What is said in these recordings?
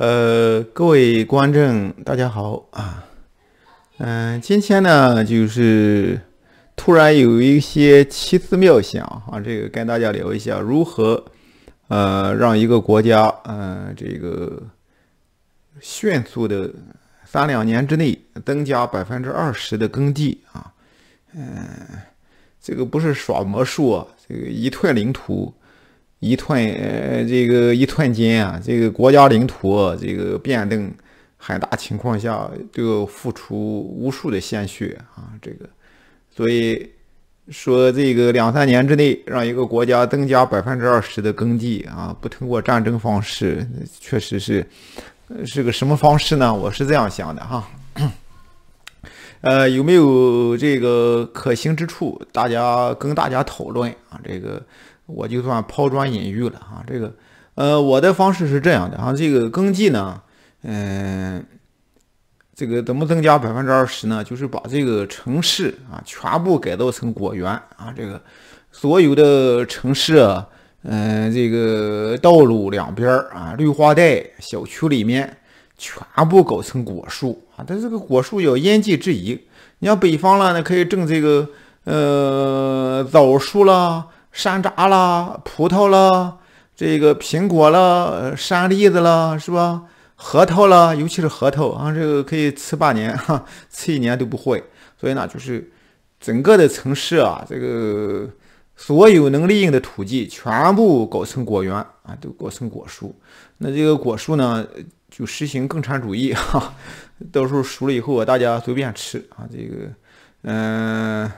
呃，各位观众，大家好啊。嗯，今天呢，就是突然有一些奇思妙想啊，这个跟大家聊一下，如何呃让一个国家，嗯，这个迅速的三两年之内增加百分之二十的耕地啊。嗯，这个不是耍魔术，啊，这个一退领土。一寸，呃，这个一寸金啊，这个国家领土这个变动，很大情况下都要付出无数的鲜血啊，这个，所以说这个两三年之内让一个国家增加百分之二十的耕地啊，不通过战争方式，确实是，是个什么方式呢？我是这样想的哈，呃，有没有这个可行之处？大家跟大家讨论啊，这个。我就算抛砖引玉了啊！这个，呃，我的方式是这样的啊。这个耕地呢，嗯，这个怎么增加百分之二十呢？就是把这个城市啊，全部改造成果园啊。这个所有的城市，啊。嗯，这个道路两边啊，绿化带、小区里面，全部搞成果树啊。但这个果树要因地制宜。你像北方了，那可以种这个呃枣树啦。山楂啦，葡萄啦，这个苹果啦，山栗子啦，是吧？核桃啦，尤其是核桃啊，这个可以吃半年，哈，吃一年都不坏。所以呢，就是整个的城市啊，这个所有能利用的土地全部搞成果园啊，都搞成果树。那这个果树呢，就实行共产主义哈，到时候熟了以后，啊，大家随便吃啊。这个，嗯，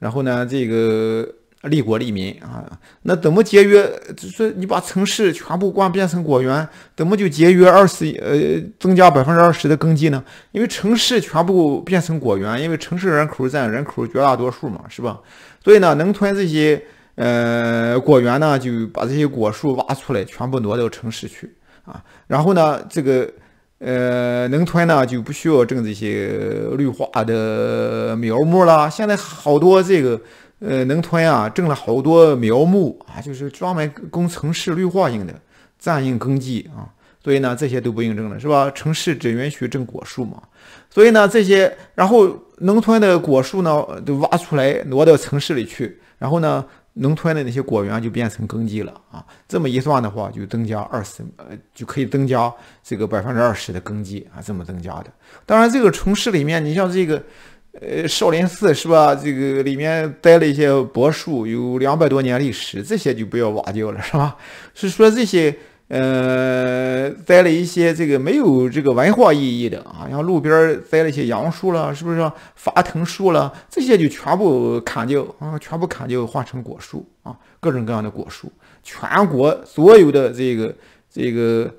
然后呢，这个。利国利民啊，那怎么节约？就说你把城市全部灌变成果园，怎么就节约二十呃增加百分之二十的耕地呢？因为城市全部变成果园，因为城市人口占人口绝大多数嘛，是吧？所以呢，农村这些呃果园呢，就把这些果树挖出来，全部挪到城市去啊。然后呢，这个呃农村呢就不需要种这些绿化的苗木啦。现在好多这个。呃，农村啊，种了好多苗木啊，就是专门供城市绿化用的，占用耕地啊，所以呢，这些都不应征了，是吧？城市只允许种果树嘛，所以呢，这些，然后农村的果树呢，都挖出来挪到城市里去，然后呢，农村的那些果园就变成耕地了啊。这么一算的话，就增加二十，呃，就可以增加这个百分之二十的耕地啊，这么增加的。当然，这个城市里面，你像这个。呃，少林寺是吧？这个里面栽了一些柏树，有两百多年历史，这些就不要挖掉了，是吧？是说这些呃，栽了一些这个没有这个文化意义的啊，像路边栽了一些杨树了，是不是？伐藤树了，这些就全部砍掉啊，全部砍掉，换成果树啊，各种各样的果树。全国所有的这个这个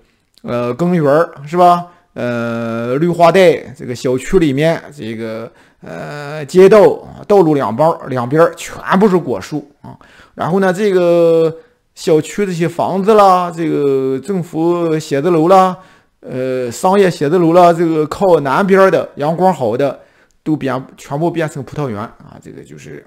呃公园是吧？呃，绿化带，这个小区里面这个。呃，街道道路两旁两边全部是果树啊，然后呢，这个小区这些房子啦，这个政府写字楼啦，呃，商业写字楼啦，这个靠南边的阳光好的，都变全部变成葡萄园啊，这个就是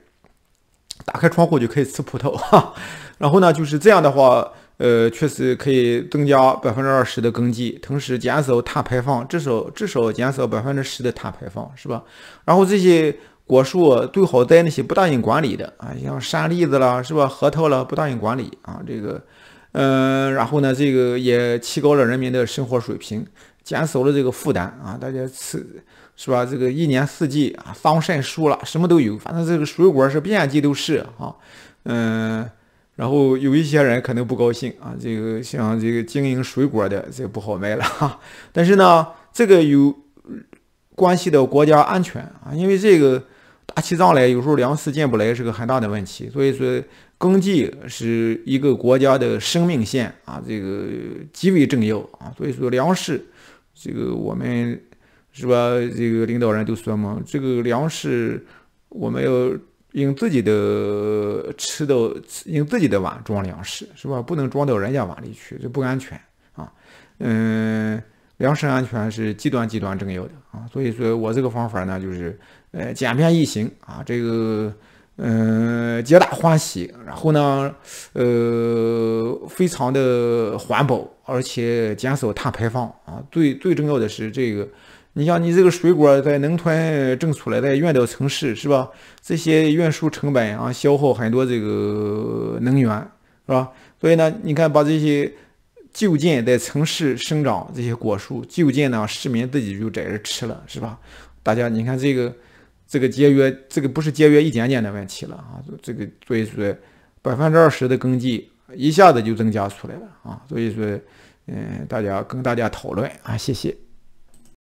打开窗户就可以吃葡萄哈，然后呢，就是这样的话。呃，确实可以增加百分之二十的耕地，同时减少碳排放，至少至少减少百分之十的碳排放，是吧？然后这些果树最好栽那些不答应管理的啊，像山栗子啦，是吧？核桃啦，不答应管理啊，这个，嗯，然后呢，这个也提高了人民的生活水平，减少了这个负担啊，大家吃是吧？这个一年四季啊，桑葚树了，什么都有，反正这个水果是遍地都是啊，嗯。然后有一些人可能不高兴啊，这个像这个经营水果的这不好卖了哈。但是呢，这个有关系到国家安全啊，因为这个打起仗来有时候粮食进不来是个很大的问题。所以说，耕地是一个国家的生命线啊，这个极为重要啊。所以说，粮食这个我们是吧？这个领导人都说嘛，这个粮食我们要。用自己的吃到，用自己的碗装粮食，是吧？不能装到人家碗里去，这不安全啊。嗯，粮食安全是极端极端重要的啊。所以说我这个方法呢，就是呃简便易行啊，这个嗯皆大欢喜。然后呢，呃，非常的环保，而且减少碳排放啊。最最重要的是这个。你像你这个水果在农村种出来再运到城市是吧？这些运输成本啊，消耗很多这个能源是吧？所以呢，你看把这些就近在城市生长这些果树，就近呢市民自己就摘着吃了是吧？大家你看这个这个节约，这个不是节约一点点的问题了啊！这个所以说百分之二十的耕地一下子就增加出来了啊！所以说，嗯，大家跟大家讨论啊，谢谢。